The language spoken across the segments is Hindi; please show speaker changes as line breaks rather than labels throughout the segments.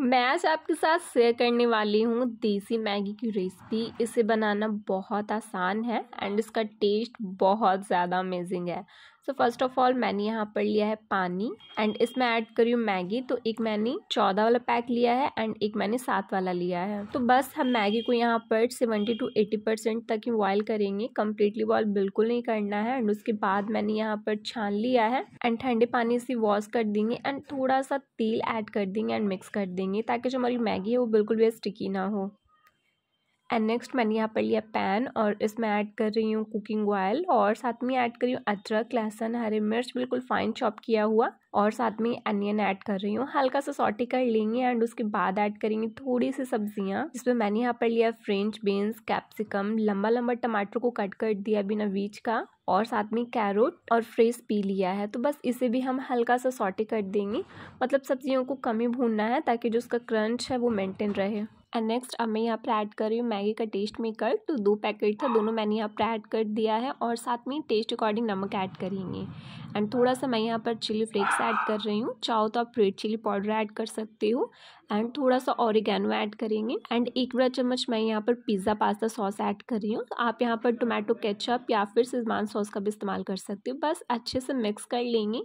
मैं आज आपके साथ शेयर करने वाली हूँ देसी मैगी की रेसिपी इसे बनाना बहुत आसान है एंड इसका टेस्ट बहुत ज़्यादा अमेजिंग है सो फर्स्ट ऑफ ऑल मैंने यहाँ पर लिया है पानी एंड इसमें ऐड करी हूँ मैगी तो एक मैंने चौदह वाला पैक लिया है एंड एक मैंने सात वाला लिया है तो बस हम मैगी को यहाँ पर सेवेंटी टू एटी परसेंट तक ही बॉयल करेंगे कम्प्लीटली बॉयल बिल्कुल नहीं करना है एंड उसके बाद मैंने यहाँ पर छान लिया है एंड ठंडे पानी से वॉश कर देंगे एंड थोड़ा सा तेल ऐड कर देंगे एंड मिक्स कर देंगे ताकि जो हमारी मैगी है वो बिल्कुल भी स्टिकी ना हो एंड नेक्स्ट मैंने यहाँ पर लिया पैन और इसमें ऐड कर रही हूँ कुकिंग ऑयल और साथ में ऐड कर रही हूँ अदरक लहसुन हरी मिर्च बिल्कुल फाइन चॉप किया हुआ और साथ में अनियन ऐड कर रही हूँ हल्का सा सॉटी कर लेंगे एंड उसके बाद ऐड करेंगे थोड़ी सी सब्जियाँ जिसमें मैंने यहाँ पर लिया फ्रेंच बीन्स कैप्सिकम लंबा लंबा टमाटर को कट कर दिया बिना बीज का और साथ में कैरोट और फ्रेश पी लिया है तो बस इसे भी हम हल्का सा सॉटी कर देंगे मतलब सब्जियों को कम ही भूनना है ताकि जो उसका क्रंच है वो मेनटेन रहे एंड नेक्स्ट अब मैं यहाँ पर ऐड कर रही हूँ मैगी का टेस्ट मेकर तो दो पैकेट था दोनों मैंने यहाँ पर ऐड कर दिया है और साथ में टेस्ट अकॉर्डिंग नमक ऐड करेंगे एंड थोड़ा सा मैं यहाँ पर चिली फ्लेक्स ऐड कर रही हूँ चाहो तो आप रेड चिली पाउडर ऐड कर सकते हो एंड थोड़ा सा ऑरिगेनो ऐड करेंगे एंड एक बड़ा चम्मच मैं यहाँ पर पिज़्ज़ा पास्ता सॉस ऐड कर रही हूँ तो आप यहाँ पर टोमेटो केचप या फिर सिजमान सॉस का भी इस्तेमाल कर सकते हो बस अच्छे से मिक्स कर लेंगे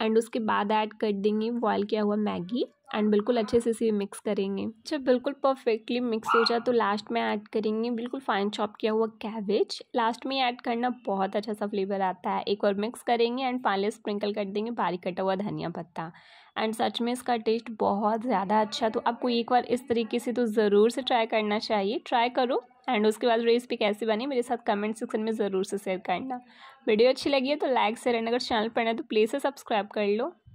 एंड उसके बाद ऐड कर देंगे बॉयल किया हुआ मैगी एंड बिल्कुल अच्छे से इसे मिक्स करेंगे जब बिल्कुल परफेक्टली मिक्स हो जाए तो लास्ट में ऐड करेंगे बिल्कुल फाइन चॉप किया हुआ कैबेज लास्ट में ऐड करना बहुत अच्छा सा फ्लेवर आता है एक और मिक्स करेंगे एंड पानी स्प्रिंकल कर देंगे बारीक कटा हुआ धनिया पत्ता एंड सच में इसका टेस्ट बहुत ज़्यादा अच्छा तो आपको एक बार इस तरीके से तो ज़रूर से ट्राई करना चाहिए ट्राई करो एंड उसके बाद रेसिपी कैसी कैसे बनी मेरे साथ कमेंट सेक्शन में ज़रूर से शेयर करना वीडियो अच्छी लगी है तो लाइक शेयर एंड अगर चैनल पर ना तो प्लीज़ से सब्सक्राइब कर लो